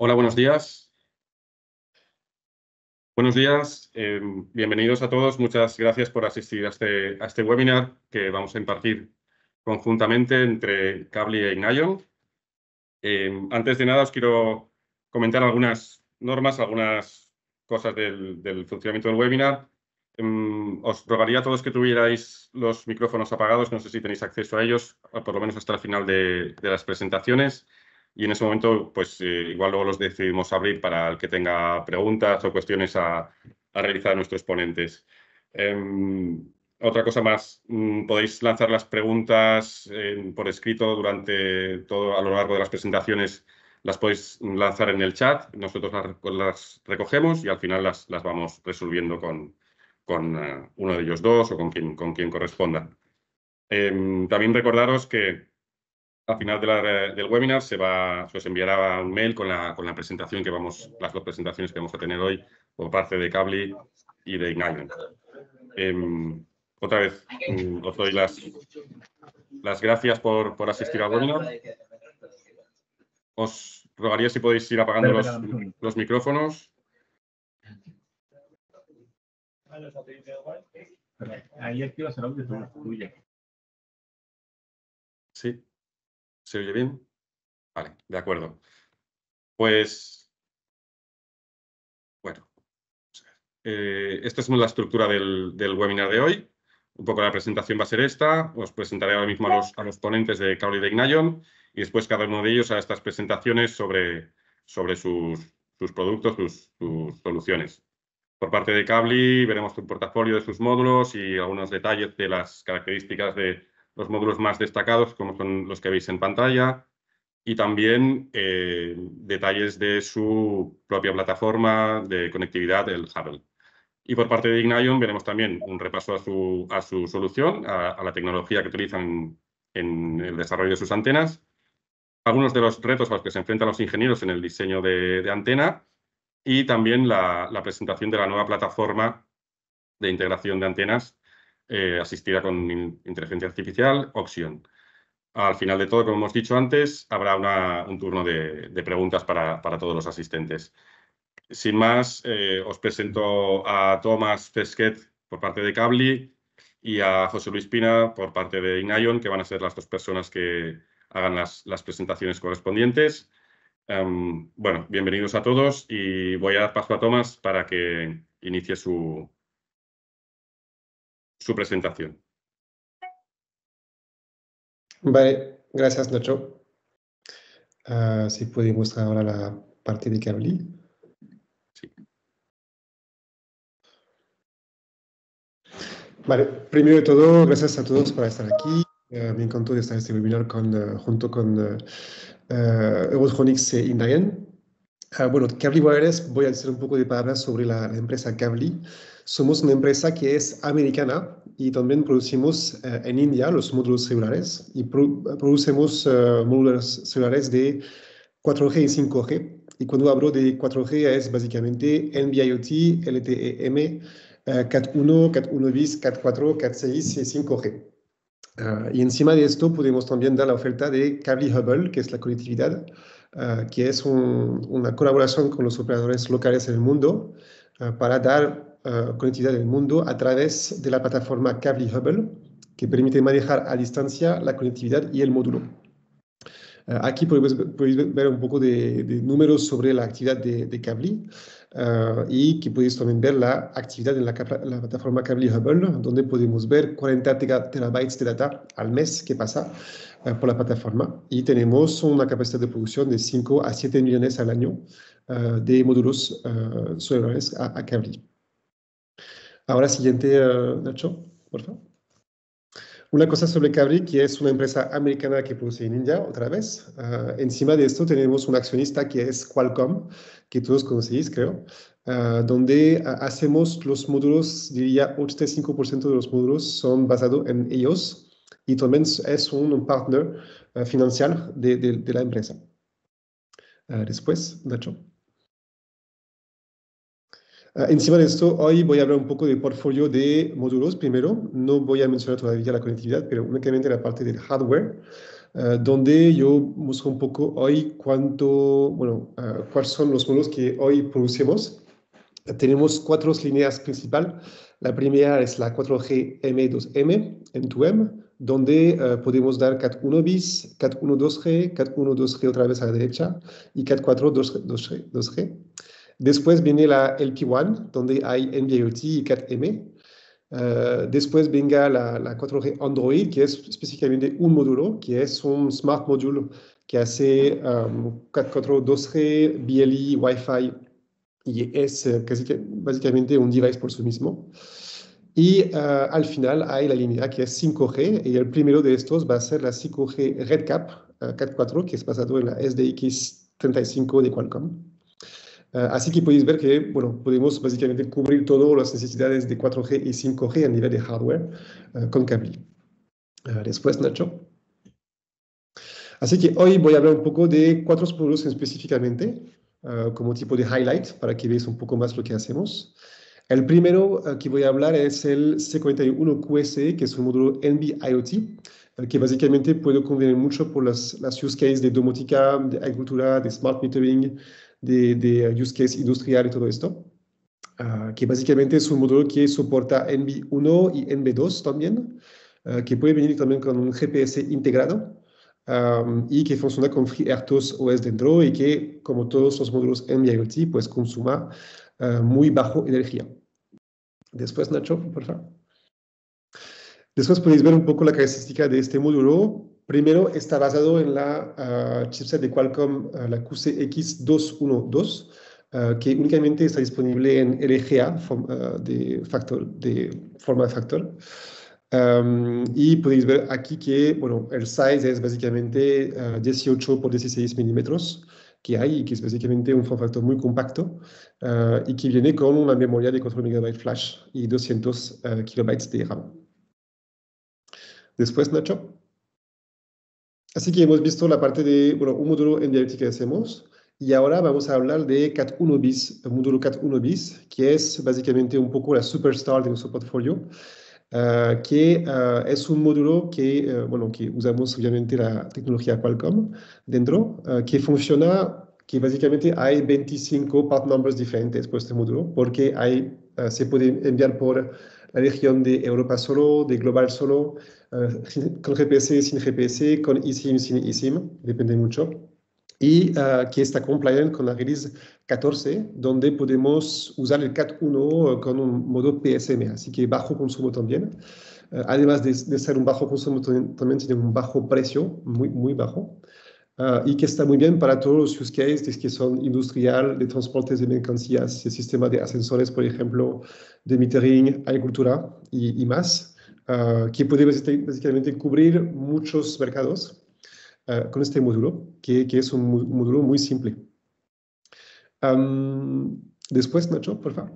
Hola, buenos días. Buenos días, em, bienvenidos a todos. Muchas gracias por asistir este, a este, webinar que vamos a impartir conjuntamente entre Cable e em, Ignion. antes de nada, os quiero comentar algunas normas, algunas cosas del, funcionamiento del webinar. Em, os rogaría a todos que tuvierais los micrófonos apagados, no sé si tenéis acceso a ellos, por lo menos hasta el final de las presentaciones y en ese momento, pues eh, igual luego los decidimos abrir para el que tenga preguntas o cuestiones a, realizar a nuestros ponentes. Em, otra cosa más, mm, podéis lanzar las preguntas eh, por escrito durante todo, a lo largo de las presentaciones, las podéis lanzar en el chat, nosotros las, recogemos y al final las, las vamos resolviendo con, eh, uno de ellos dos o con quien, con quien corresponda. Em, también recordaros que al final del webinar se, va, os enviará un mail con la, presentación que vamos, las dos presentaciones que vamos a tener hoy por parte de Cabli y de Ignite. Em, otra vez, mm, os doy las, gracias por, asistir al webinar. Os rogaría si podéis ir apagando los, micrófonos. Ahí activas el audio Sí. ¿Se oye bien? Vale, de acuerdo. Pues, bueno, eh, esta es la estructura del, webinar de hoy. Un poco la presentación va a ser esta. Os presentaré ahora mismo a los, a los ponentes de Cauli de Ignayon y después cada uno de ellos a estas presentaciones sobre, sobre sus, productos, sus, soluciones. Por parte de Cabli veremos un portafolio de sus módulos y algunos detalles de las características de, los módulos más destacados, como son los que veis en pantalla, y también eh, detalles de su propia plataforma de conectividad, el Hubble. Y por parte de Ignion veremos también un repaso a su, solución, a, la tecnología que utilizan en el desarrollo de sus antenas, algunos de los retos a los que se enfrentan los ingenieros en el diseño de, antena y también la, presentación de la nueva plataforma de integración de antenas eh, asistida con inteligencia artificial, Oxion. Al final de todo, como hemos dicho antes, habrá un turno de, preguntas para, todos los asistentes. Sin más, eh, os presento a Tomás Fesquet por parte de Cabli y a José Luis Pina por parte de Inayon, que van a ser las dos personas que hagan las, presentaciones correspondientes. Em, bueno, bienvenidos a todos y voy a dar paso a Tomás para que inicie su, su presentación. Vale, gracias Nacho. Ah, si puede mostrar ahora la parte de Cable. Sí. Vale, primero de todo, gracias a todos por estar aquí. Ah, me encantó estar en este webinar con, ah, junto con Eurotronics e Indayen. bueno, Cable Wireless, voy a decir un poco de palabras sobre la, empresa Cable. Somos una empresa que es americana y también producimos eh, en India los módulos celulares y producimos eh, módulos celulares de 4G y 5G. Y cuando hablo de 4G es básicamente NB-IoT, LTE-M, eh, CAT1, CAT1 bis, CAT4, CAT6 y 5G. y encima de esto podemos también dar la oferta de Cable Hubble, que es la conectividad, que es una colaboración con los operadores locales en el mundo para dar eh, conectividad del mundo a través de la plataforma cable Hubble, que permite manejar a distancia la conectividad y el módulo. Eh, aquí podéis, ver un poco de, números sobre la actividad de, de eh, y que podéis también ver la actividad en la, plataforma cable Hubble, donde podemos ver 40 terabytes de data al mes que pasa por la plataforma y tenemos una capacidad de producción de 5 a 7 millones al año de módulos solares a, a Ahora, siguiente, eh, Nacho, por favor. Una cosa sobre Cabri, que es una empresa americana que produce en India, otra vez. Ah, encima de esto tenemos un accionista que es Qualcomm, que todos conocéis, creo, ah, donde ah, hacemos los módulos, diría 85% de los módulos son basados en ellos y también es un partner financiero de, la empresa. después, Nacho. Ah, encima de esto, hoy voy a hablar un poco de portfolio de módulos primero. No voy a mencionar todavía la conectividad, pero únicamente la parte del hardware, ah, donde yo busco un poco hoy cuánto, bueno, ah, cuáles son los módulos que hoy producimos. Tenemos cuatro líneas principales. La primera es la 4G M2M, M2M, donde podemos dar CAT1 bis, CAT1 2G, CAT1 2G otra vez a la derecha y CAT4 2G. 2G. Después viene la LP1, donde hay NB-IoT et 4M. Uh, eh, después venga la, la, 4G Android, qui est spécifiquement un module, qui est un smart module qui hace um, 4, 2G, BLE, Wi-Fi et c'est eh, casi, un device pour por même Et Y uh, il final a la A, qui est 5G et le premier de estos va être la 5G RedCap uh, eh, 4.4 qui est basée sur la SDX 35 de Qualcomm. Ah, así que podéis ver que, bueno, podemos básicamente cubrir todas las necesidades de 4G y 5G a nivel de hardware ah, con cable. después, Nacho. Así que hoy voy a hablar un poco de cuatro productos específicamente, ah, como tipo de highlight, para que veáis un poco más lo que hacemos. El primero que voy a hablar es el C41QSE, que es un módulo NB IoT, que básicamente puede convenir mucho por las, las use cases de domótica, de agricultura, de smart metering, de, de uh, use case industrial y todo esto, uh, que básicamente es un módulo que soporta NB1 y NB2 también, uh, que puede venir también con un GPS integrado um, y que funciona con FreeRTOS OS dentro y que, como todos los módulos NB-IoT, pues consuma muy bajo energía. Después, Nacho, por favor. Después podéis ver un poco la característica de este módulo. Primero está basado en la ah, chipset de Qualcomm, ah, la QCX212, ah, que únicamente está disponible en LGA de, factor, de forma factor. y podéis ver aquí que bueno, el size es básicamente 18 por 16 milímetros que hay que es básicamente un form factor muy compacto y que viene con una memoria de 4 MB flash y 200 kilobytes de RAM. Después, Nacho. Así que hemos visto la parte de, bueno, un módulo en dialéctica que hacemos y ahora vamos a hablar de CAT1 bis, módulo CAT1 bis, que es básicamente un poco la superstar de nuestro portfolio, ah, que ah, es un módulo que, eh, bueno, que usamos obviamente la tecnología Qualcomm dentro, ah, que funciona que básicamente hay 25 part numbers diferentes por este módulo, porque hay, se puede enviar por la región de Europa solo, de Global solo, con GPS, sin GPS, con eSIM, sin eSIM, depende mucho. Y ah, que está compliant con la release 14, donde podemos usar el cat 1 con un modo PSM, así que bajo consumo también. Ah, además de, ser un bajo consumo, también tiene un bajo precio, muy, muy bajo. Ah, y que está muy bien para todos los use cases que son industrial, de transportes de mercancías, el sistema de ascensores, por ejemplo, de metering, agricultura y, y más. Ah, que puede básicamente cubrir muchos mercados ah, con este módulo, que, es un módulo muy simple. después, Nacho, por favor.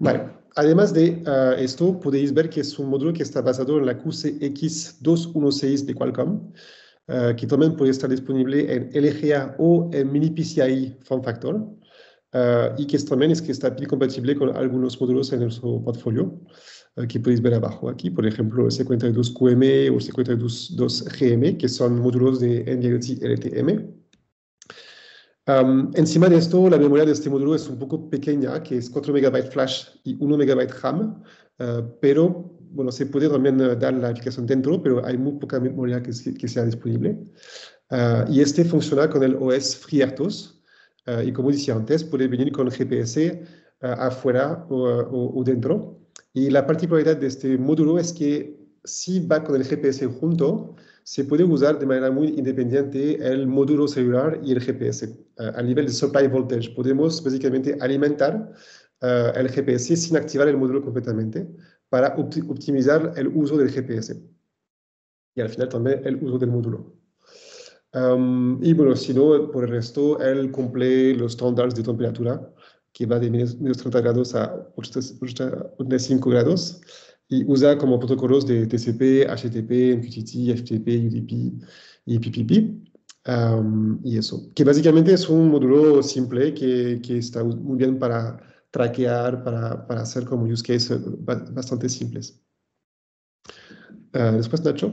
Vale. Además de ah, esto, podéis ver que es un módulo que está basado en la QCX216 de Qualcomm, que también puede estar disponible en LGA o en mini PCI Form Factor. Eh, y que también es que está compatible con algunos módulos en nuestro portfolio, eh, que podéis ver abajo aquí, por ejemplo, el 52QM o el 52 gm que son módulos de NDIoT LTM. encima de esto, la memoria de este módulo es un poco pequeña, que es 4 MB flash y 1 MB RAM, pero bueno, se puede también eh, dar la aplicación dentro, pero hay muy poca memoria que, que sea disponible. y este funciona con el OS FreeRTOS, eh, y como decía antes, puede venir con GPS eh, afuera o, dentro. Y la particularidad de este módulo es que si va con el GPS junto, se puede usar de manera muy independiente el módulo celular y el GPS. Eh, a nivel de supply voltage, podemos básicamente alimentar el GPS sin activar el módulo completamente para optimizar el uso del GPS. Y al final también el uso del módulo. Em, y bueno, si no, por el resto, él cumple los estándares de temperatura, que va de menos, 30 grados a 85 grados, y usa como protocolos de TCP, HTTP, MQTT, FTP, UDP y PPP. Em, y eso, que básicamente es un módulo simple que, que está muy bien para traquear, para, para, hacer como use case bastante simples. Eh, después, Nacho.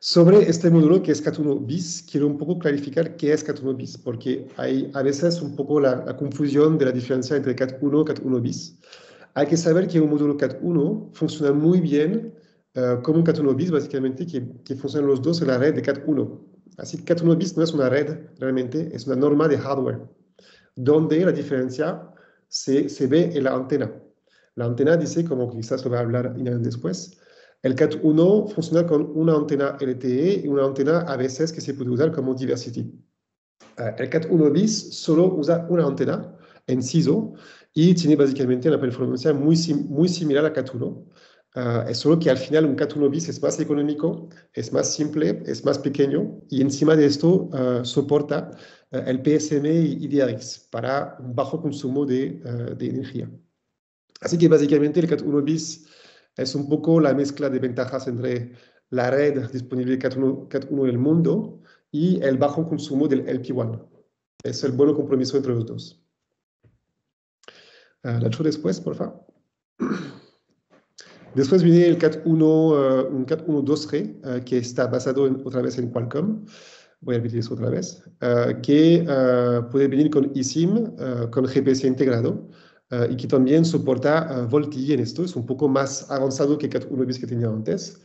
Sobre este módulo que es cat 1 bis, quiero un poco clarificar qué es cat 1 bis, porque hay a veces un poco la, confusión de la diferencia entre Cat 1 y Cat 1 bis. Hay que saber que un módulo Cat 1 funciona muy bien eh, como un Cat 1 bis, básicamente, que, que funcionan los dos en la red de Cat 1. Así que Cat 1 bis no es una red realmente, es una norma de hardware, donde la diferencia se, se ve en la antena. La antena dice, como quizás lo va a hablar después, el Cat 1 funciona con una antena LTE y una antena a que se puede usar como diversity. Eh, el Cat 1 bis solo usa una antena en CISO y tiene básicamente una performance muy, muy similar a Cat 1. Eh, es solo que al final un Cat 1 bis es más económico, es más simple, es más pequeño y encima de esto eh, soporta el PSM y IDRX para un bajo consumo de, de energía. Así que básicamente el Cat 1 bis es un poco la mezcla de ventajas entre la red disponible de 1 en el mundo y el bajo consumo del LP1. Es el buen compromiso entre los dos. la ah, después, por favor. Después viene el CAT1, eh, un cat 2G, eh, que está basado otra vez en Qualcomm. Voy a repetir eso otra vez. Eh, que puede venir con eSIM, con GPS integrado eh, y que también soporta eh, volt VoLTI en esto, es un poco más avanzado que uno 1 que tenía antes,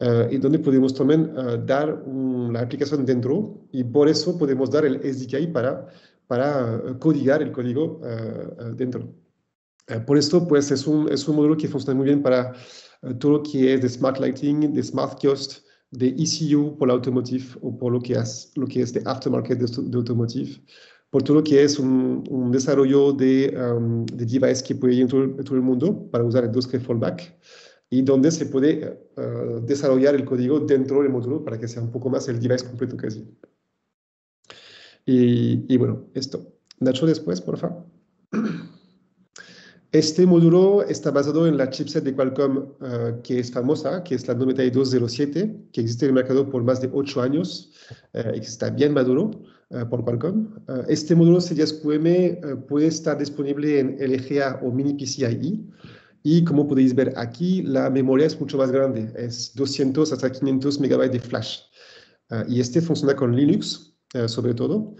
eh, y donde podemos también dar la aplicación dentro, y por eso podemos dar el SDKI para, para codigar el código dentro. por esto, pues, es un, es un módulo que funciona muy bien para todo lo que es de Smart Lighting, de Smart Kiosk, de ECU por la automotive o por lo que es, lo que es de aftermarket de, de automotive, por todo lo que es un, desarrollo de, de device que puede ir en todo, el mundo para usar el 2K Fallback y donde se puede eh, eh, desarrollar el código dentro del módulo para que sea un poco más el device completo casi. Y, y bueno, esto. Nacho, después, por favor. Este módulo está basado en la chipset de Qualcomm eh, que es famosa, que es la 9207, que existe en el mercado por más de 8 años y que está bien maduro. Eh, por Qualcomm. Eh, este módulo 10 QM eh, puede estar disponible en LGA o mini PCIe. Y como podéis ver aquí, la memoria es mucho más grande, es 200 hasta 500 megabytes de flash. y este funciona con Linux, sobre todo.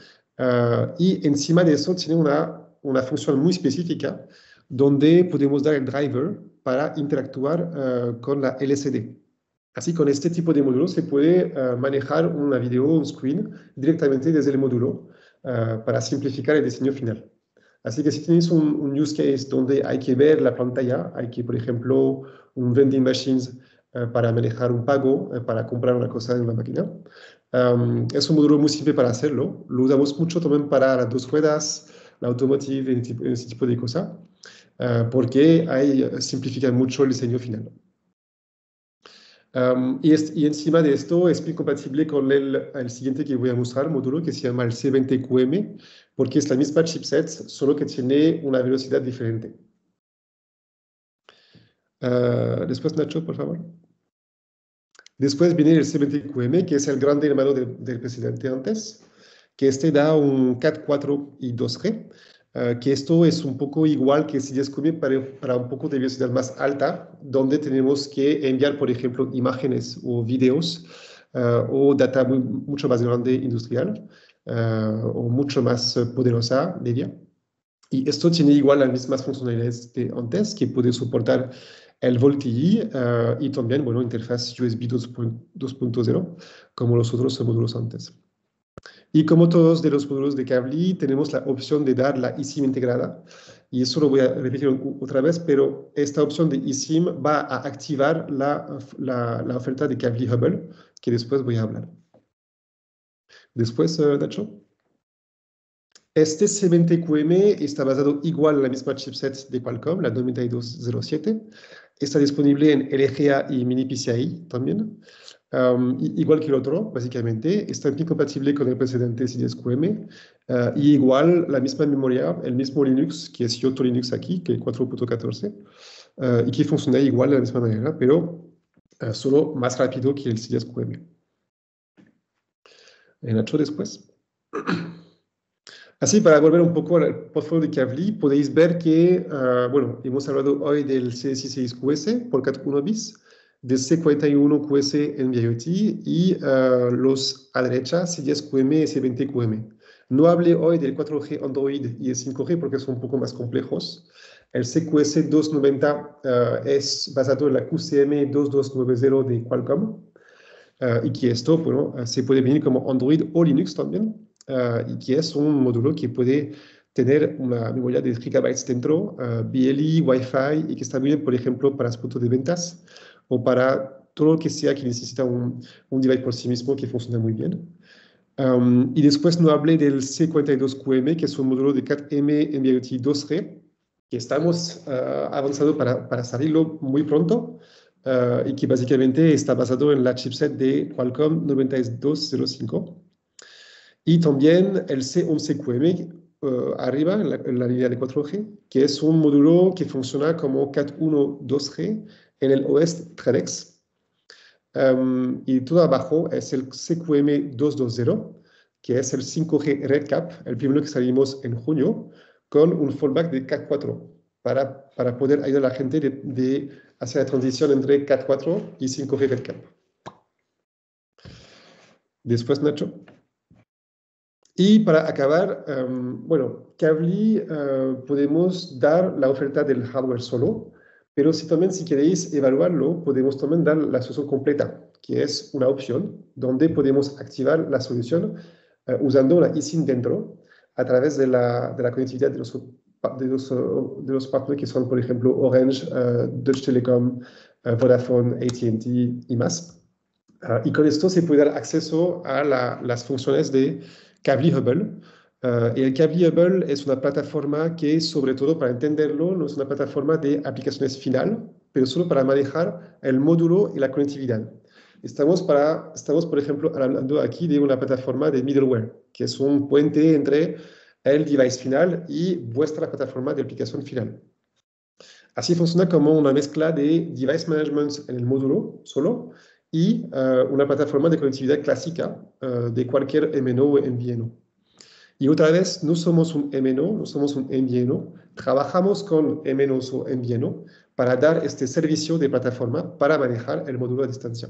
y encima de eso tiene una, una función muy específica donde podemos dar el driver para interactuar con la LCD. Así, con este tipo de módulos se puede eh, manejar una video un screen directamente desde el módulo eh, para simplificar el diseño final. Así que si tienes un, use case donde hay que ver la pantalla, hay que, por ejemplo, un vending machines eh, para manejar un pago, para comprar una cosa en una máquina, em, es un módulo muy simple para hacerlo. Lo usamos mucho también para las dos ruedas, la automotive, ese tipo de cosas, porque hay simplifica mucho el diseño final y, encima de esto es muy compatible con el, el, siguiente que voy a mostrar, módulo que se llama el C20QM, porque es la misma chipset, solo que tiene una velocidad diferente. Ah, después, Nacho, por favor. Después viene el C20QM, que es el grande hermano del presidente antes, que este da un CAT 4 y 2G, eh, que esto es un poco igual que si descubre para, para, un poco de velocidad más alta, donde tenemos que enviar, por ejemplo, imágenes o videos eh, o data mucho más grande industrial eh, o mucho más poderosa, media. Y esto tiene igual las mismas funcionalidades de antes, que puede soportar el VolTI y también, bueno, interfaz USB 2.0, como los otros módulos antes. Y como todos de los módulos de Kavli, tenemos la opción de dar la eSIM integrada. Y eso lo voy a repetir otra vez, pero esta opción de eSIM va a activar la, la, oferta de Kavli Hubble, que después voy a hablar. Después, eh, Nacho. Este C20QM está basado igual en la misma chipset de Qualcomm, la 9207. Está disponible en LGA y mini PCI también igual que el otro, básicamente, está incompatible con el precedente CDSQM uh, ah, y igual la misma memoria, el mismo Linux, que es otro Linux aquí, que es 4.14, ah, y que funciona igual de la misma manera, pero ah, solo más rápido que el CDSQM. Nacho, después. Así, para volver un poco al portfolio de Kavli, podéis ver que, bueno, hemos hablado hoy del CSI6QS por 4.1 1 bis, C41 qs en VIOT y eh, los a derecha C10QM y C20QM. No hablé hoy del 4G Android y el 5G porque son un poco más complejos. El CQS 290 eh, es basado en la QCM 2290 de Qualcomm eh, y que esto se puede venir como Android o Linux también y que es un módulo que puede tener una memoria de gigabytes dentro, BLE, Wi-Fi y que está bien, por ejemplo, para los puntos de ventas o para todo lo que sea que necesita un, un device por sí mismo que funcione muy bien. Um, y después no hablé del C42QM, que es un módulo de CAT-M MBIOT 2G, que estamos uh, avanzando para, para, salirlo muy pronto uh, y que básicamente está basado en la chipset de Qualcomm 9205. Y también el C11QM, uh, arriba, en la, la, línea de 4G, que es un módulo que funciona como CAT1 2G, en el OS TREDEX. Em, y todo abajo es el CQM 220, que es el 5G Redcap, el primero que salimos en junio, con un fallback de cat 4 para, para poder ayudar a la gente de, hacer la transición entre K4 y 5G Redcap. Después, Nacho. Y para acabar, em, bueno, Kavli eh, podemos dar la oferta del hardware solo, pero si también si queréis evaluarlo, podemos también dar la solución completa, que es una opción donde podemos activar la solución eh, usando la ISIN dentro a través de la, de conectividad de los, de, los, de partners que son, por ejemplo, Orange, eh, Deutsche Telekom, eh, Vodafone, ATT y más. y con esto se puede dar acceso a las funciones de Kavli Hubble, eh, el es una plataforma que, sobre todo para entenderlo, no es una plataforma de aplicaciones final, pero solo para manejar el módulo y la conectividad. Estamos, por ejemplo, hablando aquí de una plataforma de middleware, que es un puente entre el device final y vuestra plataforma de aplicación final. Así funciona como una mezcla de device management en el módulo solo y eh, una plataforma de conectividad clásica eh, de cualquier MNO o MVNO. Y otra vez, no somos un MNO, no somos un MVNO, trabajamos con MNO o MVNO para dar este servicio de plataforma para manejar el módulo a distancia.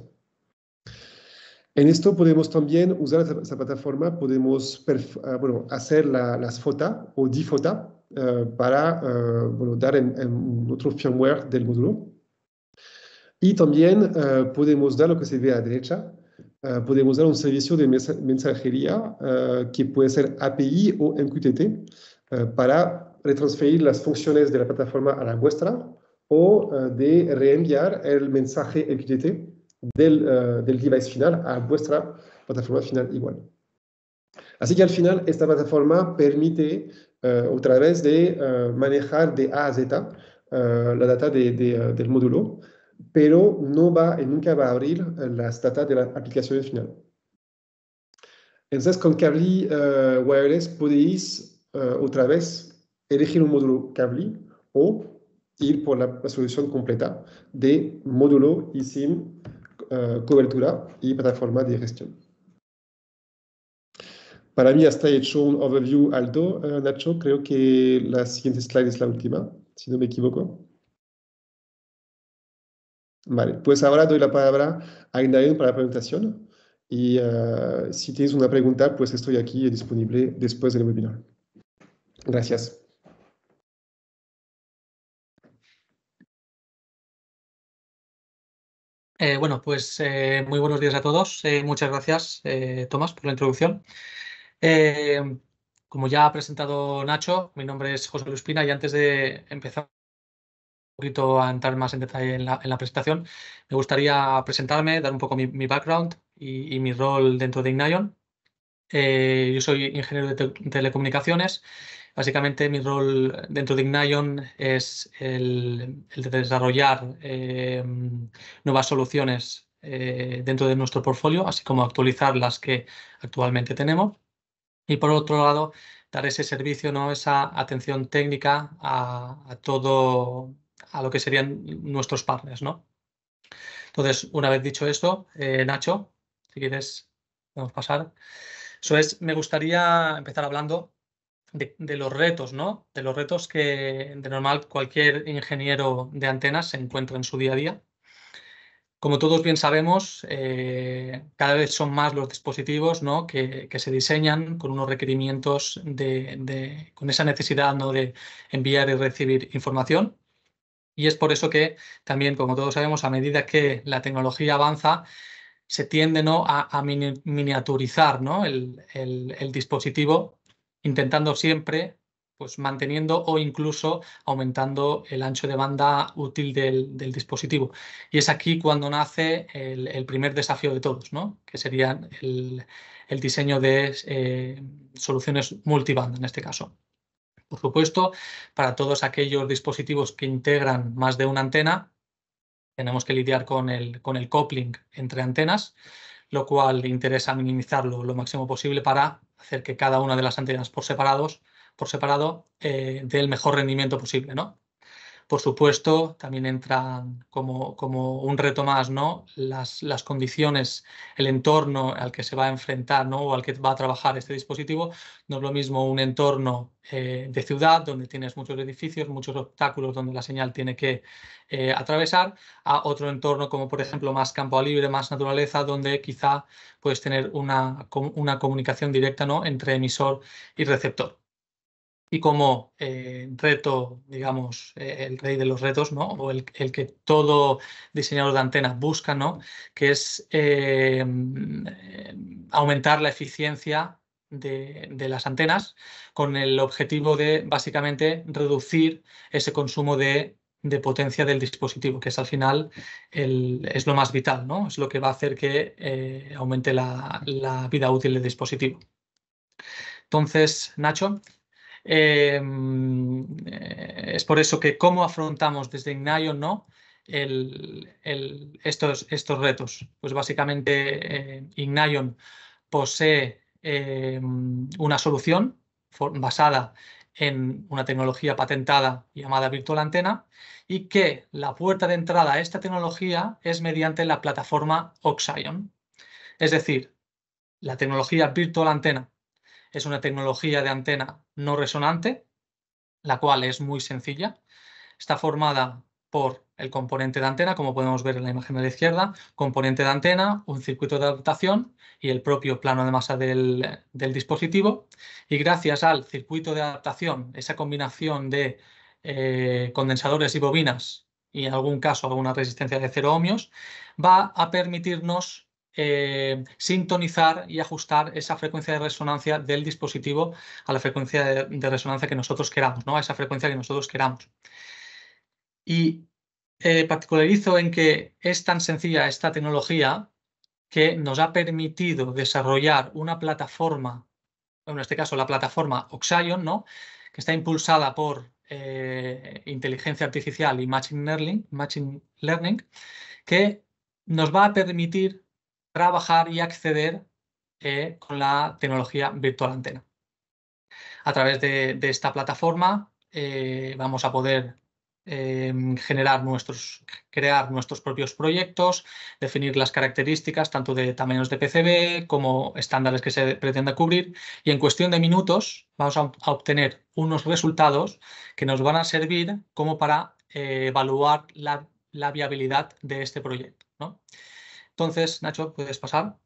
En esto podemos también usar esta plataforma, podemos ah, hacer las fotos o difotas eh, para eh, dar en, otro firmware del módulo. Y también eh, podemos dar lo que se ve a la derecha, eh, podemos dar un servicio de mensajería eh, que puede ser API o MQTT eh, para retransferir las funciones de la plataforma a la vuestra o de reenviar el mensaje MQTT del, del, device final a vuestra plataforma final igual. Así que al final esta plataforma permite otra vez de manejar de A a Z la data de, del módulo pero no va y eh, nunca va a abrir eh, las datas de la de final. Entonces, con Kavli eh, Wireless podéis otra vez elegir un módulo Kavli o ir por la, solución completa de módulo y SIM, cobertura y plataforma de gestión. Para mí hasta he hecho un overview alto, Nacho. Creo que la siguiente slide es la última, si no me equivoco. Vale, pues ahora doy la palabra a Indaen para la presentación y eh, si tienes una pregunta, pues estoy aquí disponible después del webinar. Gracias. Eh, bueno, pues eh, muy buenos días a todos. muchas gracias, Tomás, por la introducción. como ya ha presentado Nacho, mi nombre es José Luis Pina y antes de empezar poquito a entrar más en detalle en la, presentación, me gustaría presentarme, dar un poco mi, background y, mi rol dentro de Ignion. Eh, yo soy ingeniero de telecomunicaciones. Básicamente mi rol dentro de Ignion es el, de desarrollar eh, nuevas soluciones eh, dentro de nuestro portfolio, así como actualizar las que actualmente tenemos. Y por otro lado, dar ese servicio, ¿no? esa atención técnica a todo a lo que serían nuestros partners, ¿no? Entonces, una vez dicho esto, eh, Nacho, si quieres, podemos pasar. Eso es, me gustaría empezar hablando de, los retos, ¿no? De los retos que de normal cualquier ingeniero de antenas se encuentra en su día a día. Como todos bien sabemos, eh, cada vez son más los dispositivos ¿no? que, se diseñan con unos requerimientos de, con esa necesidad de enviar y recibir información. Y es por eso que también, como todos sabemos, a medida que la tecnología avanza, se tiende ¿no? a, miniaturizar el, dispositivo, intentando siempre, pues manteniendo o incluso aumentando el ancho de banda útil del, dispositivo. Y es aquí cuando nace el, primer desafío de todos, ¿no? que sería el, diseño de eh, soluciones multiband en este caso. Por supuesto, para todos aquellos dispositivos que integran más de una antena, tenemos que lidiar con el, con el coupling entre antenas, lo cual interesa minimizarlo lo máximo posible para hacer que cada una de las antenas por, separados, por separado eh, dé el mejor rendimiento posible. ¿no? Por supuesto, también entran como, como un reto más, ¿no? Las, condiciones, el entorno al que se va a enfrentar, ¿no? O al que va a trabajar este dispositivo. No es lo mismo un entorno eh, de ciudad, donde tienes muchos edificios, muchos obstáculos donde la señal tiene que eh, atravesar, a otro entorno como, por ejemplo, más campo libre, más naturaleza, donde quizá puedes tener una, una comunicación directa, ¿no? Entre emisor y receptor y como eh, reto, digamos, eh, el rey de los retos, ¿no? O el, que todo diseñador de antenas busca, ¿no? Que es eh, mm, aumentar la eficiencia de, las antenas con el objetivo de, básicamente, reducir ese consumo de, potencia del dispositivo, que es al final es lo más vital, ¿no? Es lo que va a hacer que aumente la, la vida útil del dispositivo. Entonces, Nacho, Em, es por eso que cómo afrontamos desde Ignion ¿no? estos, estos retos. Pues básicamente eh, Ignion posee em, una solución basada en una tecnología patentada llamada Virtual Antena y que la puerta de entrada a esta tecnología es mediante la plataforma Oxion. Es decir, la tecnología Virtual Antena es una tecnología de antena no resonante, la cual es muy sencilla. Está formada por el componente de antena, como podemos ver en la imagen de la izquierda, componente de antena, un circuito de adaptación y el propio plano de masa del, dispositivo. Y gracias al circuito de adaptación, esa combinación de eh, condensadores y bobinas y en algún caso alguna resistencia de 0 ohmios, va a permitirnos eh, sintonizar y ajustar esa frecuencia de resonancia del dispositivo a la frecuencia de, resonancia que nosotros queramos, ¿no? a esa frecuencia que nosotros queramos. Y eh, particularizo en que es tan sencilla esta tecnología que nos ha permitido desarrollar una plataforma, en este caso la plataforma Oxion, ¿no? que está impulsada por eh, inteligencia artificial y machine learning, machine learning, que nos va a permitir trabajar y acceder eh, con la tecnología virtual antena. A través de, esta plataforma eh, vamos a poder em, generar nuestros, crear nuestros propios proyectos, definir las características tanto de tamaños de PCB como estándares que se pretenda cubrir y en cuestión de minutos vamos a, obtener unos resultados que nos van a servir como para eh, evaluar la, viabilidad de este proyecto. Entonces, Nacho, puedes pasar.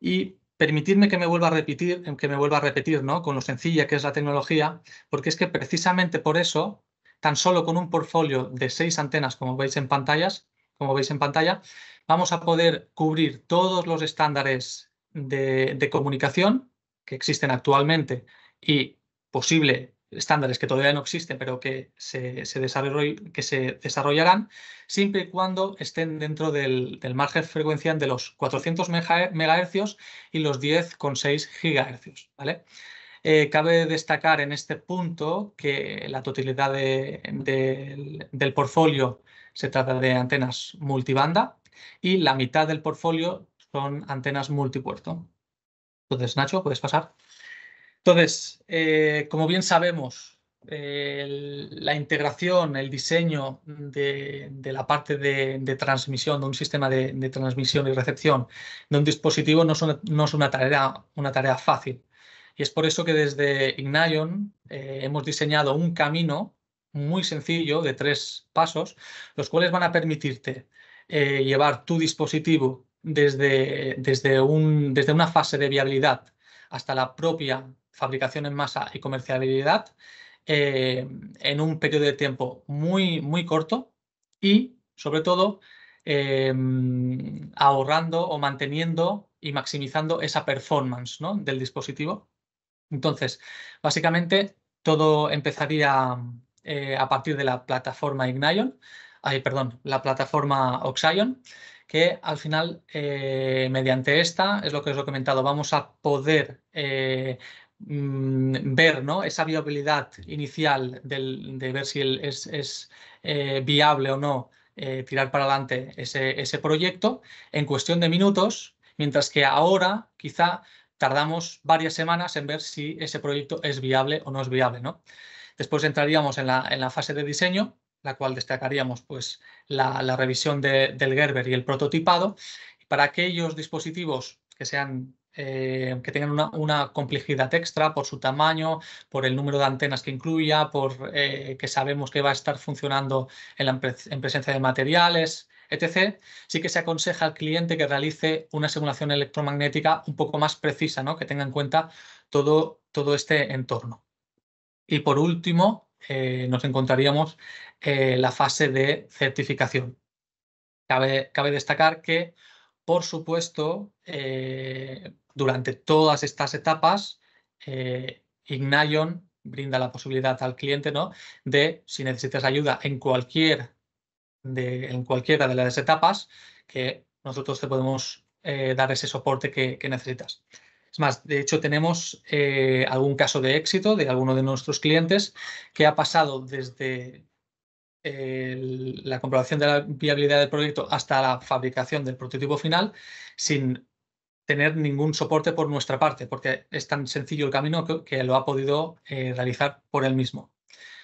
Y permitirme que me vuelva a repetir, que me vuelva a repetir, ¿no? Con lo sencilla que es la tecnología, porque es que precisamente por eso, tan solo con un portfolio de seis antenas, como veis en pantallas, como veis en pantalla, vamos a poder cubrir todos los estándares de, de comunicación que existen actualmente y posible estándares que todavía no existen, pero que se, se, que se desarrollarán, siempre y cuando estén dentro del, del margen frecuencial de los 400 MHz y los 10,6 GHz. ¿vale? Eh, cabe destacar en este punto que la totalidad del portfolio se trata de antenas multibanda y la mitad del portfolio son antenas multipuerto. Entonces, Nacho, puedes pasar. Entonces, eh, como bien sabemos, la integración, el diseño de, la parte de, transmisión, de un sistema de, transmisión y recepción de un dispositivo no es una, tarea, fácil. Y es por eso que desde Ignion eh, hemos diseñado un camino muy sencillo de tres pasos, los cuales van a permitirte eh, llevar tu dispositivo desde, desde una fase de viabilidad hasta la propia fabricación en masa y comercialidad eh, en un periodo de tiempo muy, muy corto y, sobre todo, em, ahorrando o manteniendo y maximizando esa performance del dispositivo. Entonces, básicamente, todo empezaría eh, a partir de la plataforma Ignion, perdón, la plataforma Oxion, que al final, eh, mediante esta, es lo que os he comentado, vamos a poder eh, mm, ver ¿no? esa viabilidad inicial de ver si es, eh, viable o no tirar para adelante ese, proyecto en cuestión de minutos, mientras que ahora quizá tardamos varias semanas en ver si ese proyecto es viable o no es viable. ¿no? Después entraríamos en la, en la, fase de diseño, la cual destacaríamos pues, la, revisión del Gerber y el prototipado. Para aquellos dispositivos que sean eh, tengan una, complejidad extra por su tamaño, por el número de antenas que incluya, por eh, que sabemos que va a estar funcionando en, presencia de materiales, etc., sí que se aconseja al cliente que realice una simulación electromagnética un poco más precisa, ¿no? que tenga en cuenta todo, todo este entorno. Y por último, eh, nos encontraríamos eh, la fase de certificación. Cabe, destacar que, por supuesto, eh, durante todas estas etapas, eh, Ignion brinda la posibilidad al cliente ¿no? de, si necesitas ayuda en, cualquier de, en cualquiera de las etapas, que nosotros te podemos eh, dar ese soporte que, necesitas. Es más, de hecho tenemos algún caso de éxito de alguno de nuestros clientes que ha pasado desde la comprobación de la viabilidad del proyecto hasta la fabricación del prototipo final sin tener ningún soporte por nuestra parte, porque es tan sencillo el camino que, lo ha podido eh, realizar por él mismo.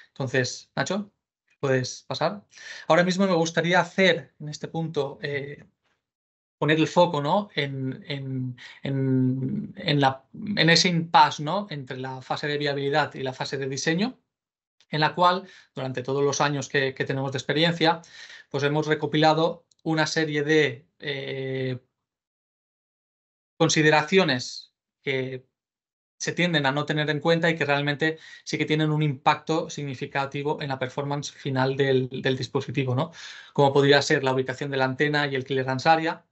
Entonces, Nacho, puedes pasar. Ahora mismo me gustaría hacer en este punto eh, poner el foco ¿no? en, en, la, en ese impasse ¿no? entre la fase de viabilidad y la fase de diseño en la cual, durante todos los años que, tenemos de experiencia, pues hemos recopilado una serie de eh, consideraciones que se tienden a no tener en cuenta y que realmente sí que tienen un impacto significativo en la performance final del, dispositivo, ¿no? Como podría ser la ubicación de la antena y el clearance area.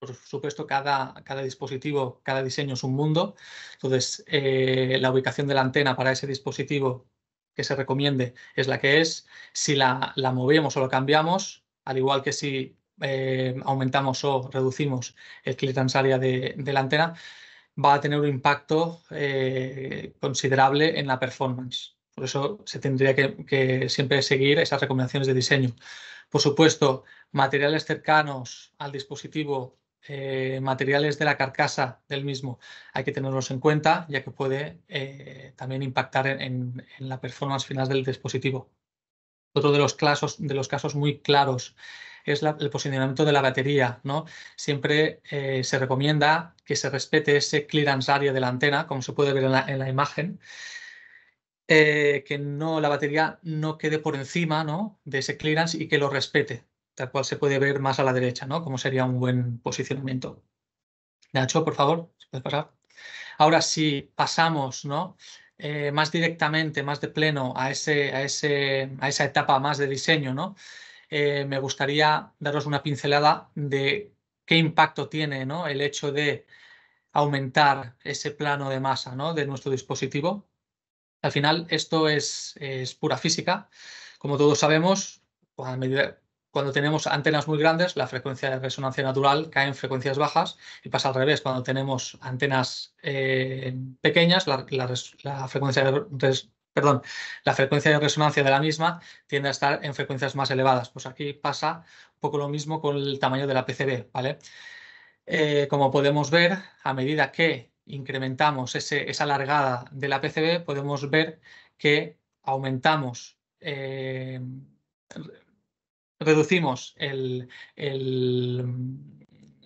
Por supuesto, cada, cada dispositivo, cada diseño es un mundo. Entonces, eh, la ubicación de la antena para ese dispositivo que se recomiende es la que es. Si la, la movemos o la cambiamos, al igual que si eh, aumentamos o reducimos el clearance área de, la antena, va a tener un impacto eh, considerable en la performance. Por eso se tendría que siempre seguir esas recomendaciones de diseño. Por supuesto, materiales cercanos al dispositivo eh, materiales de la carcasa del mismo. Hay que tenerlos en cuenta ya que puede eh, también impactar en, la performance final del dispositivo. Otro de los, casos, de los casos muy claros es el posicionamiento de la batería. ¿no? Siempre eh, se recomienda que se respete ese clearance área de la antena, como se puede ver en la, imagen. que no, la batería no quede por encima ¿no? de ese clearance y que lo respete tal cual se puede ver más a la derecha, ¿no? Como sería un buen posicionamiento. Nacho, por favor, si puedes pasar. Ahora, si pasamos, ¿no? Eh, más directamente, más de pleno a, ese, a, ese, a esa etapa más de diseño, ¿no? Eh, me gustaría daros una pincelada de qué impacto tiene ¿no? el hecho de aumentar ese plano de masa ¿no? de nuestro dispositivo. Al final, esto es, es pura física. Como todos sabemos, a medida, cuando tenemos antenas muy grandes, la frecuencia de resonancia natural cae en frecuencias bajas y pasa al revés. Cuando tenemos antenas eh, pequeñas, la, frecuencia de resonancia de la misma tiende a estar en frecuencias más elevadas. Pues aquí pasa un poco lo mismo con el tamaño de la PCB, ¿vale? Eh, como podemos ver, a medida que incrementamos esa largada de la PCB, podemos ver que aumentamos eh, reducimos el, el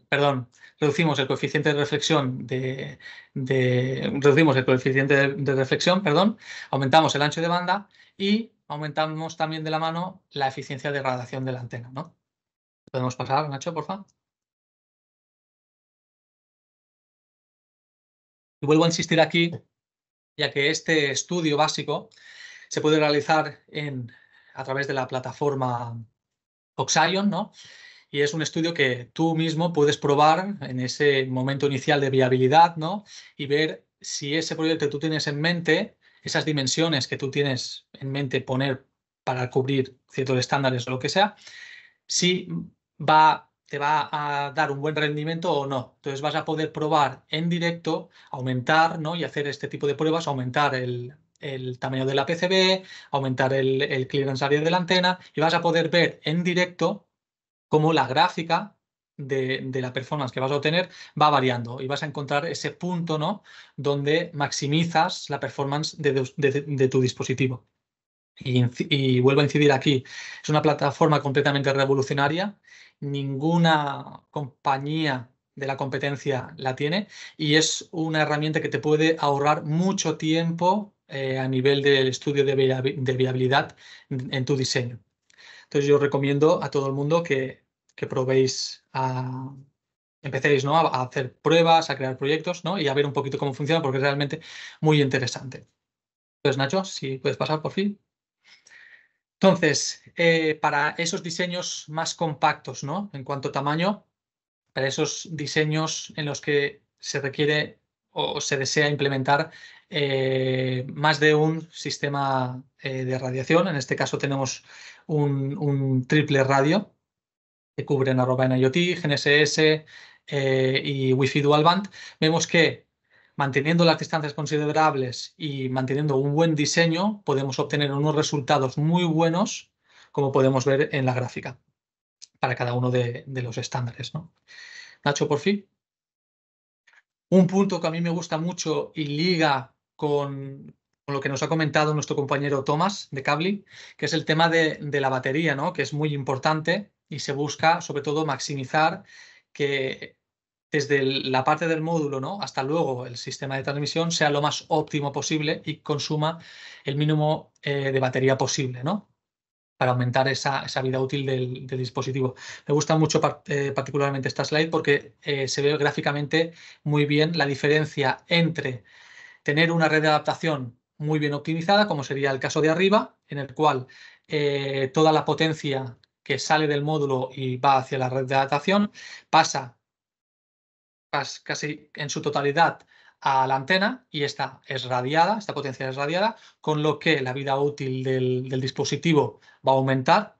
perdón, reducimos el coeficiente de reflexión de, reducimos el coeficiente de, reflexión, perdón, aumentamos el ancho de banda y aumentamos también de la mano la eficiencia de radiación de la antena, ¿no? Podemos pasar, Nacho, por favor. Y vuelvo a insistir aquí, ya que este estudio básico se puede realizar en, a través de la plataforma Oxion, ¿no? Y es un estudio que tú mismo puedes probar en ese momento inicial de viabilidad, ¿no? Y ver si ese proyecto que tú tienes en mente, esas dimensiones que tú tienes en mente poner para cubrir ciertos estándares o lo que sea, si va te va a dar un buen rendimiento o no. Entonces vas a poder probar en directo, aumentar ¿no? y hacer este tipo de pruebas, aumentar el, el tamaño de la PCB, aumentar el, el clearance de la antena y vas a poder ver en directo cómo la gráfica de, la performance que vas a obtener va variando y vas a encontrar ese punto ¿no? donde maximizas la performance de, tu dispositivo. Y, y, vuelvo a incidir aquí, es una plataforma completamente revolucionaria, ninguna compañía de la competencia la tiene y es una herramienta que te puede ahorrar mucho tiempo eh, a nivel del estudio de, viabilidad en tu diseño. Entonces yo recomiendo a todo el mundo que, probéis a, empecéis ¿no? a, hacer pruebas, a crear proyectos ¿no? y a ver un poquito cómo funciona porque es realmente muy interesante. Entonces, pues, Nacho, si puedes pasar por fin. Entonces, eh, para esos diseños más compactos ¿no? en cuanto a tamaño, para esos diseños en los que se requiere o se desea implementar eh, más de un sistema eh, de radiación. En este caso tenemos un, triple radio que cubre arroba en IoT, GNSS eh, y Wi-Fi Dual Band. Vemos que manteniendo las distancias considerables y manteniendo un buen diseño, podemos obtener unos resultados muy buenos, como podemos ver en la gráfica, para cada uno de, los estándares. ¿no? Nacho, por fin. Un punto que a mí me gusta mucho y liga con, lo que nos ha comentado nuestro compañero Tomás de Cabli, que es el tema de, la batería, ¿no? que es muy importante y se busca sobre todo maximizar que desde la parte del módulo ¿no? hasta luego el sistema de transmisión sea lo más óptimo posible y consuma el mínimo eh, de batería posible ¿no? para aumentar esa, vida útil del, dispositivo. Me gusta mucho eh, particularmente esta slide porque eh, se ve gráficamente muy bien la diferencia entre tener una red de adaptación muy bien optimizada, como sería el caso de arriba, en el cual eh, toda la potencia que sale del módulo y va hacia la red de adaptación pasa casi en su totalidad a la antena y esta es radiada, esta potencia es radiada, con lo que la vida útil del, del dispositivo va a aumentar.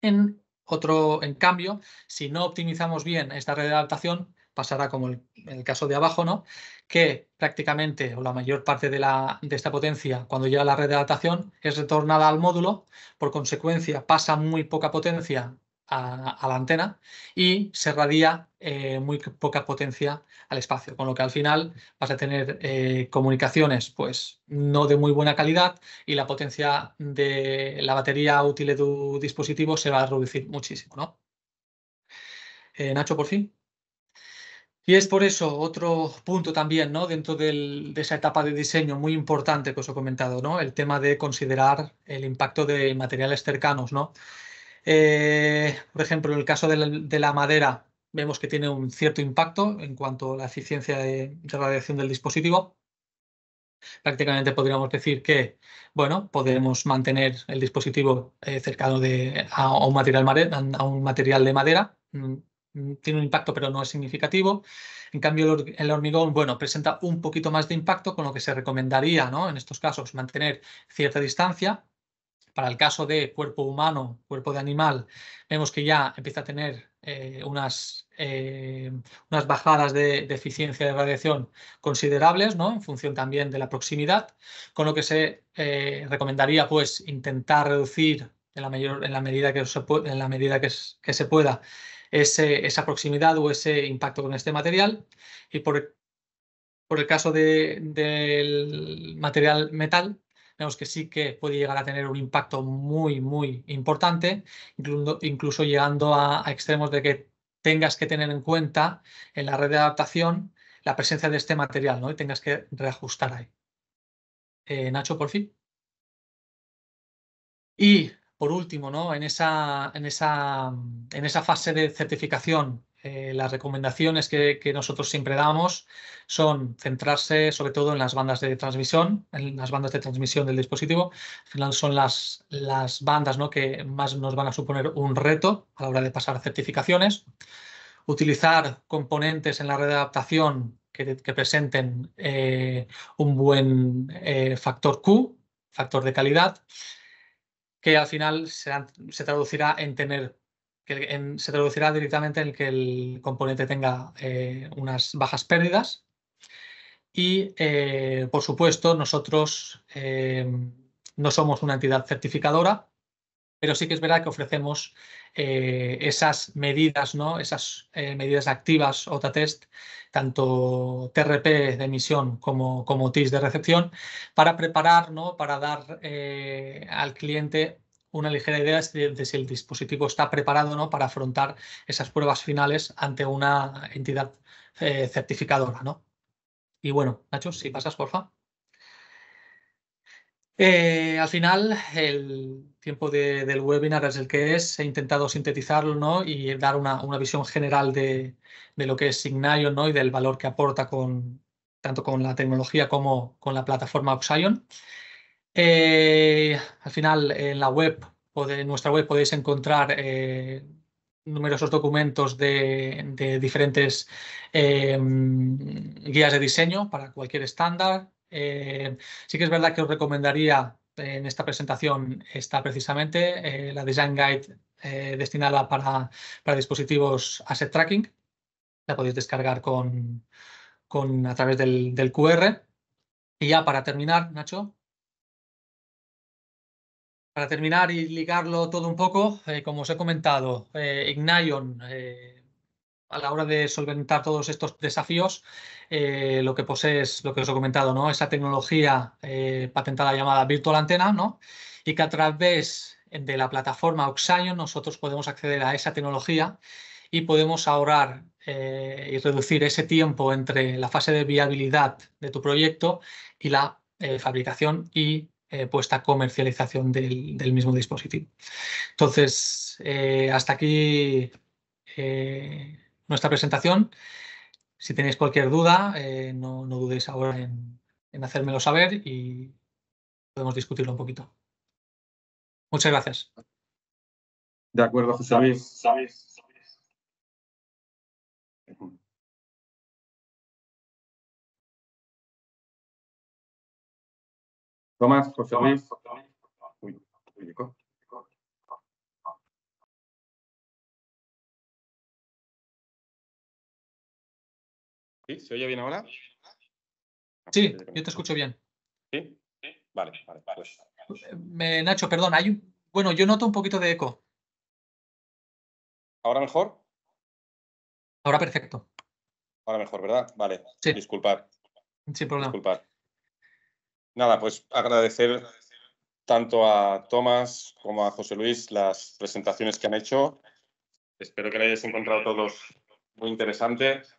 En, otro, en cambio, si no optimizamos bien esta red de adaptación, pasará como el, el caso de abajo, ¿no? que prácticamente o la mayor parte de, la, de esta potencia cuando llega a la red de adaptación es retornada al módulo, por consecuencia pasa muy poca potencia a, la antena y se radia eh, muy poca potencia al espacio, con lo que al final vas a tener eh, comunicaciones pues no de muy buena calidad y la potencia de la batería útil de tu dispositivo se va a reducir muchísimo. Eh, Nacho, por fin. Y es por eso otro punto también, ¿no? Dentro de esa etapa de diseño muy importante que os he comentado, ¿no? El tema de considerar el impacto de materiales cercanos, ¿no? Eh, por ejemplo, en el caso de la, madera, vemos que tiene un cierto impacto en cuanto a la eficiencia de, radiación del dispositivo. Prácticamente podríamos decir que, bueno, podemos mantener el dispositivo eh, cercano de, un material, a un material de madera, mm, Mm, tiene un impacto pero no es significativo. En cambio, el hormigón, bueno, presenta un poquito más de impacto, con lo que se recomendaría, ¿no? En estos casos, mantener cierta distancia. Para el caso de cuerpo humano, cuerpo de animal, vemos que ya empieza a tener eh, unas, eh, unas bajadas de, eficiencia de radiación considerables, ¿no? En función también de la proximidad, con lo que se eh, recomendaría, pues, intentar reducir en la, mayor, en la medida que se, en la medida que, que se pueda esa proximidad o ese impacto con este material. Y por, el caso de, del material metal, vemos que sí que puede llegar a tener un impacto muy, muy importante, incluso, llegando a, extremos de que tengas que tener en cuenta en la red de adaptación la presencia de este material ¿no? y tengas que reajustar ahí. Eh, Nacho, por fin. Y por último, ¿no? en, esa, en, esa, en esa fase de certificación, eh, las recomendaciones que, nosotros siempre damos son centrarse sobre todo en las bandas de transmisión, en las bandas de transmisión del dispositivo. final son las, las bandas ¿no? que más nos van a suponer un reto a la hora de pasar certificaciones. Utilizar componentes en la red de adaptación que, presenten eh, un buen eh, factor Q, factor de calidad que al final se, se traducirá en tener, que se traducirá directamente en que el componente tenga eh, unas bajas pérdidas. Y, eh, por supuesto, nosotros eh, no somos una entidad certificadora, pero sí que es verdad que ofrecemos eh, esas medidas, ¿no? esas eh, medidas activas OTA test, tanto TRP de emisión como, como TIS de recepción, para preparar, ¿no? para dar eh, al cliente una ligera idea de si el dispositivo está preparado ¿no? para afrontar esas pruebas finales ante una entidad certificadora. ¿no? Y bueno, Nacho, si pasas, porfa. Eh, al final, el tiempo del webinar es el que es. He intentado sintetizarlo ¿no? y dar una, visión general de, lo que es Signion ¿no? y del valor que aporta tanto con la tecnología como con la plataforma Oxion. Eh, al final, en la web, o en nuestra web podéis encontrar eh, numerosos documentos de, diferentes guías de diseño para cualquier estándar, eh, sí que es verdad que os recomendaría en esta presentación está precisamente eh, la Design Guide eh, destinada para, para, dispositivos Asset Tracking. La podéis descargar con, con a través del, del, QR. Y ya para terminar, Nacho. Para terminar y ligarlo todo un poco, como os he comentado, Ignion a la hora de solventar todos estos desafíos, eh, lo que posee lo que os he comentado, ¿no? Esa tecnología eh, patentada llamada Virtual Antena, ¿no? Y que a través de la plataforma Oxion nosotros podemos acceder a esa tecnología y podemos ahorrar eh, y reducir ese tiempo entre la fase de viabilidad de tu proyecto y la fabricación y puesta comercialización del, mismo dispositivo. Entonces, hasta aquí nuestra presentación. Si tenéis cualquier duda, no, no, dudéis ahora en, hacérmelo saber y podemos discutirlo un poquito. Muchas gracias. De acuerdo, José Luis. Tomás, José Luis. ¿Se oye bien ahora? Sí, yo te escucho bien. ¿Sí? Vale, vale, pues. Nacho, perdón, hay un... Bueno, yo noto un poquito de eco. ¿Ahora mejor? Ahora perfecto. Ahora mejor, ¿verdad? Vale. Sí. Disculpad. Sin problema. Nada, pues agradecer tanto a Tomás como a José Luis las presentaciones que han hecho. Espero que lo hayáis encontrado todos muy interesantes.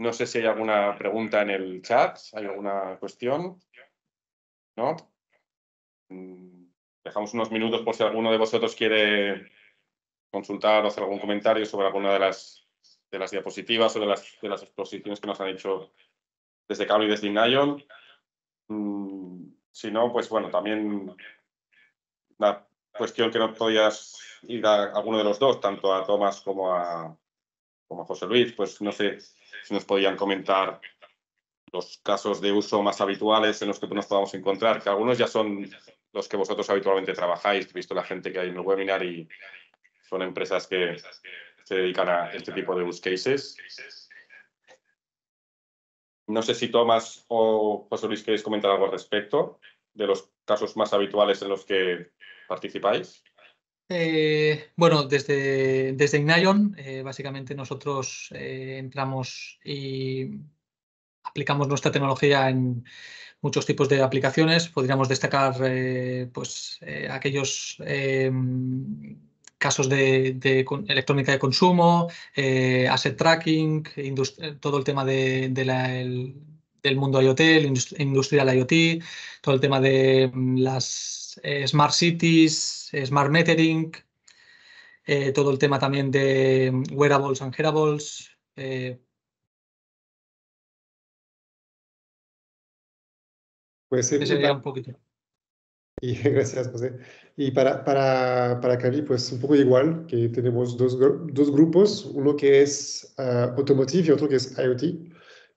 No sé si hay alguna pregunta en el chat, hay alguna cuestión. ¿No? Mm, dejamos unos minutos por si alguno de vosotros quiere consultar o hacer algún comentario sobre alguna de las, de las diapositivas o de las, de las exposiciones que nos han hecho desde Cable y desde Ignion. Mm, si no, pues bueno, también la cuestión que no podías ir a alguno de los dos, tanto a Tomás como a, como José Luis, pues no sé si nos podían comentar los casos de uso más habituales en los que nos podamos encontrar, que algunos ya son los que vosotros habitualmente trabajáis, he visto la gente que hay en el webinar y son empresas que se dedican a este tipo de use cases. No sé si Tomás o José Luis queréis comentar algo al respecto de los casos más habituales en los que participáis. Eh, bueno, desde, desde eh, básicamente nosotros eh, entramos y aplicamos nuestra tecnología en muchos tipos de aplicaciones. Podríamos destacar pues, aquellos em, casos de, electrónica de consumo, asset tracking, todo el tema del mundo IoT, el industrial IoT, todo el tema de mm, las eh, smart Cities, eh, Smart Metering, eh, todo el tema también de wearables and hearables. Pues un poquito. Y, gracias, José. Y para, para, Cali, pues un poco igual, que tenemos dos, grupos, uno que es ah, automotive y otro que es IoT.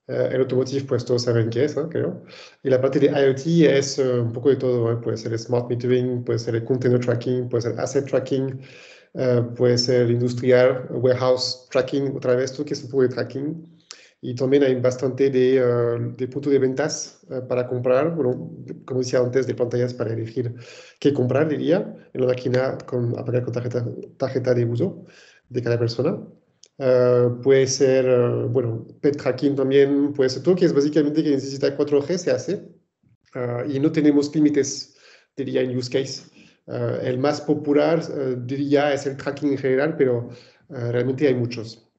Eh, el automotive, pues todos saben qué es, creo. Y la parte de IoT es eh, un poco de todo, ¿eh? puede ser el smart metering, puede ser el container tracking, puede ser asset tracking, puede ser industrial, warehouse tracking, otra vez todo que es un poco de tracking. Y también hay bastante de, de puntos de ventas para comprar, bueno, como decía antes, de pantallas para elegir qué comprar, diría, en la máquina con, con tarjeta, tarjeta de uso de cada persona. Eh, puede ser, eh, bueno, pet tracking también, puede ser todo que es básicamente que necesita 4G, se hace. Eh, y no tenemos límites, diría, en use case. el más popular, diría, es el tracking en general, pero realmente hay muchos.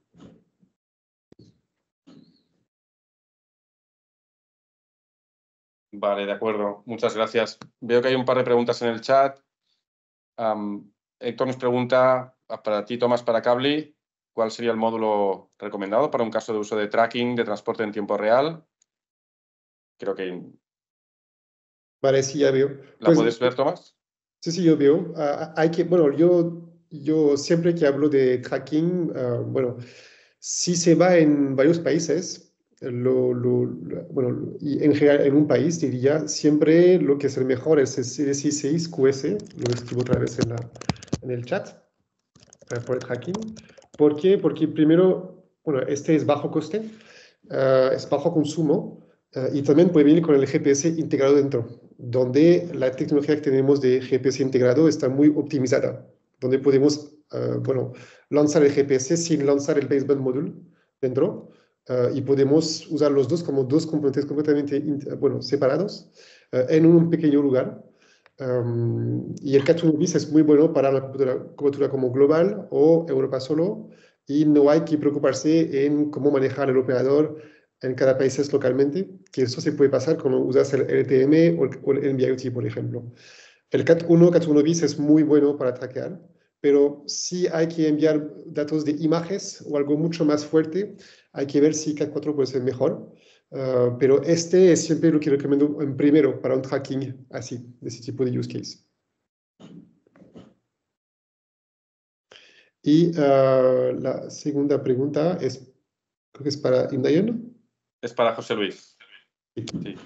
Vale, de acuerdo. Muchas gracias. Veo que hay un par de preguntas en el chat. Héctor nos pregunta, ah, para ti, Tomás, para cable cuál sería el módulo recomendado para un caso de uso de tracking de transporte en tiempo real. Creo que... Vale, sí, ya veo. ¿La pues, puedes ver, Tomás? Sí, sí, yo veo. Ah, ah, hay que, bueno, yo, yo siempre que hablo de tracking, ah, bueno, si se va en varios países, bueno, en general en un país diría siempre lo que es el mejor es el c 16 QS, lo escribo otra vez en, el chat, para el tracking. ¿Por qué? Porque primero, bueno, este es bajo coste, eh, es bajo consumo eh, y también puede venir con el GPS integrado dentro, donde la tecnología que tenemos de GPS integrado está muy optimizada, donde podemos, eh, bueno, lanzar el GPS sin lanzar el baseband module dentro y podemos usar los dos como dos componentes completamente, bueno, separados en un pequeño lugar Em, y el cat 1 bis es muy bueno para la cobertura, como global o Europa solo y no hay que preocuparse en cómo manejar el operador en cada país localmente, que eso se puede pasar cuando usas el LTM o el, o por ejemplo. El CAT1, CAT1 bis es muy bueno para traquear, pero si hay que enviar datos de imágenes o algo mucho más fuerte, hay que ver si CAT4 puede ser mejor. Ah, pero este es siempre lo que recomiendo en primero para un tracking así, de ese tipo de use case. Y ah, la segunda pregunta es, creo que es para ¿no? Es para José Luis. Sí.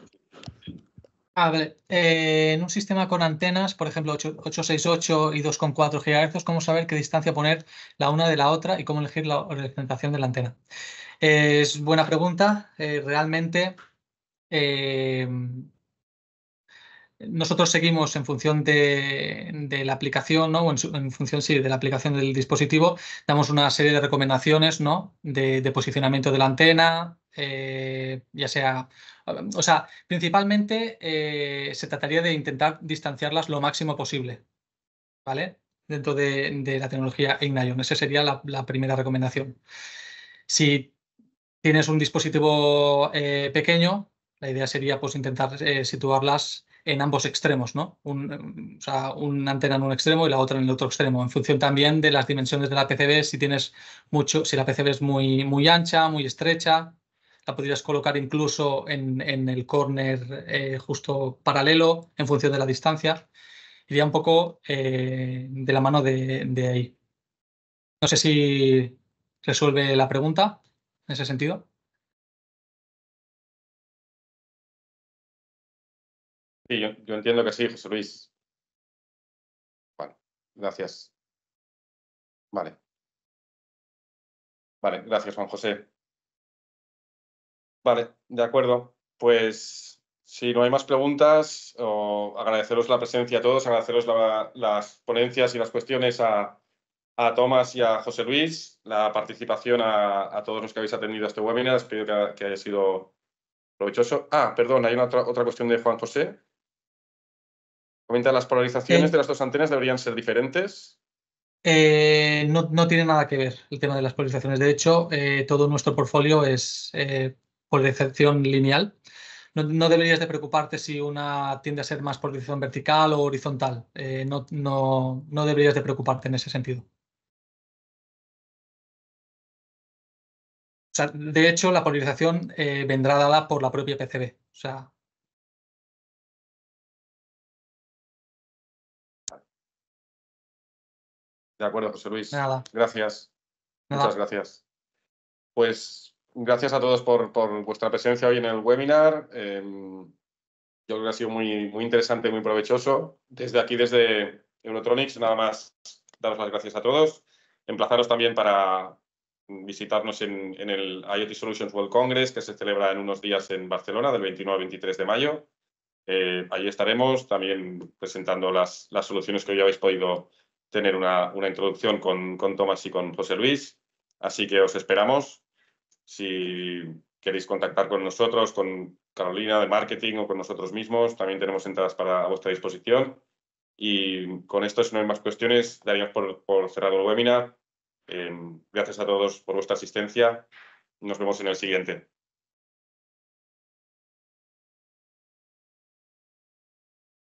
A ver, eh, en un sistema con antenas, por ejemplo, 868 y 2,4 GHz, ¿cómo saber qué distancia poner la una de la otra y cómo elegir la orientación de la antena? es buena pregunta. Eh, realmente, eh, nosotros seguimos en función de, la aplicación, ¿no? en, función, sí, de la aplicación del dispositivo, damos una serie de recomendaciones, ¿no? de posicionamiento de la antena, ya sea o sea, principalmente eh, se trataría de intentar distanciarlas lo máximo posible, ¿vale? Dentro de, la tecnología Ignion. Esa sería la, primera recomendación. Si tienes un dispositivo eh, pequeño, la idea sería pues, intentar eh, situarlas en ambos extremos, ¿no? o sea, una antena en un extremo y la otra en el otro extremo, en función también de las dimensiones de la PCB, si tienes mucho, si la PCB es muy, muy ancha, muy estrecha, la podrías colocar incluso en, el corner eh, justo paralelo en función de la distancia. Iría un poco eh, de la mano de, ahí. No sé si resuelve la pregunta en ese sentido. Sí, yo, yo, entiendo que sí, José Luis. Vale, gracias. Vale. Vale, gracias, Juan José. Vale, de acuerdo. Pues si no hay más preguntas, o agradeceros la presencia a todos, agradeceros las ponencias y las cuestiones a, a, Tomás y a José Luis, la participación a, todos los que habéis atendido a este webinar. Espero que, haya sido provechoso. Ah, perdón, hay otra, cuestión de Juan José. Comenta, ¿las polarizaciones de las dos antenas deberían ser diferentes? Eh, no, tiene nada que ver el tema de las polarizaciones. De hecho, eh, todo nuestro portfolio es eh, por lineal, no, deberías de preocuparte si una tiende a ser más polarización vertical o horizontal. Eh, no, deberías de preocuparte en ese sentido. de hecho, la polarización eh, vendrá dada por la propia PCB. O sea, De acuerdo, José Luis. Gracias. Muchas gracias. Pues gracias a todos por, vuestra presencia hoy en el webinar. Em, yo creo que ha sido muy, muy interesante muy provechoso. Desde aquí, desde Eurotronics, nada más daros las gracias a todos. Emplazaros también para visitarnos en, el IoT Solutions World Congress, que se celebra en unos días en Barcelona, del 21 al 23 de mayo. Eh, allí estaremos también presentando las, las, soluciones que hoy habéis podido tener una, introducción con, con Tomás y con José Luis. Así que os esperamos si queréis contactar con nosotros, con Carolina de marketing o con nosotros mismos, también tenemos entradas para a vuestra disposición. Y con esto, si no hay más cuestiones, daríamos por, cerrado el webinar. Em, gracias a todos por vuestra asistencia. Nos vemos en el siguiente.